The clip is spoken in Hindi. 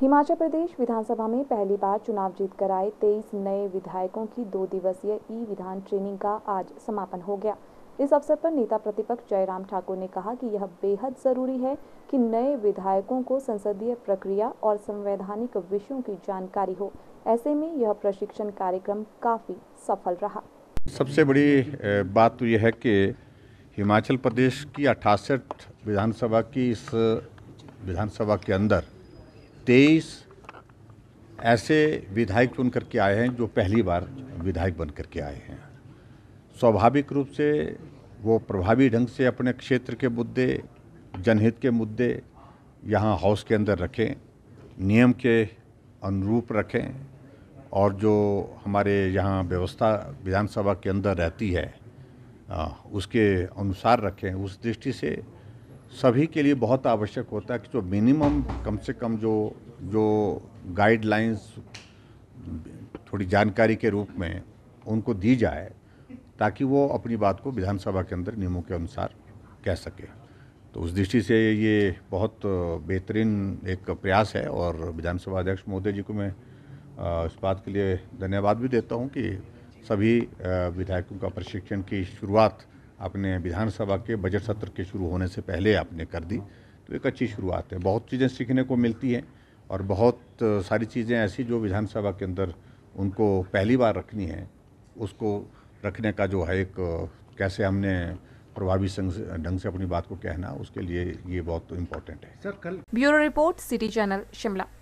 हिमाचल प्रदेश विधानसभा में पहली बार चुनाव जीत कर आए तेईस नए विधायकों की दो दिवसीय ई विधान ट्रेनिंग का आज समापन हो गया इस अवसर पर नेता प्रतिपक्ष जयराम ठाकुर ने कहा कि यह बेहद जरूरी है कि नए विधायकों को संसदीय प्रक्रिया और संवैधानिक विषयों की जानकारी हो ऐसे में यह प्रशिक्षण कार्यक्रम काफी सफल रहा सबसे बड़ी बात तो यह है कि हिमाचल प्रदेश की अठासठ विधानसभा की इस विधानसभा के अंदर तेईस ऐसे विधायक चुन करके आए हैं जो पहली बार विधायक बन करके आए हैं स्वाभाविक रूप से वो प्रभावी ढंग से अपने क्षेत्र के मुद्दे जनहित के मुद्दे यहाँ हाउस के अंदर रखें नियम के अनुरूप रखें और जो हमारे यहाँ व्यवस्था विधानसभा के अंदर रहती है उसके अनुसार रखें उस दृष्टि से सभी के लिए बहुत आवश्यक होता है कि जो मिनिमम कम से कम जो जो गाइडलाइंस थोड़ी जानकारी के रूप में उनको दी जाए ताकि वो अपनी बात को विधानसभा के अंदर नियमों के अनुसार कह सके तो उस दृष्टि से ये बहुत बेहतरीन एक प्रयास है और विधानसभा अध्यक्ष महोदय जी को मैं इस बात के लिए धन्यवाद भी देता हूँ कि सभी विधायकों का प्रशिक्षण की शुरुआत आपने विधानसभा के बजट सत्र के शुरू होने से पहले आपने कर दी तो एक अच्छी शुरुआत है बहुत चीज़ें सीखने को मिलती हैं और बहुत सारी चीज़ें ऐसी जो विधानसभा के अंदर उनको पहली बार रखनी है उसको रखने का जो है एक कैसे हमने प्रभावी ढंग से अपनी बात को कहना उसके लिए ये बहुत इम्पोर्टेंट है सर कल bureau report city channel Shimla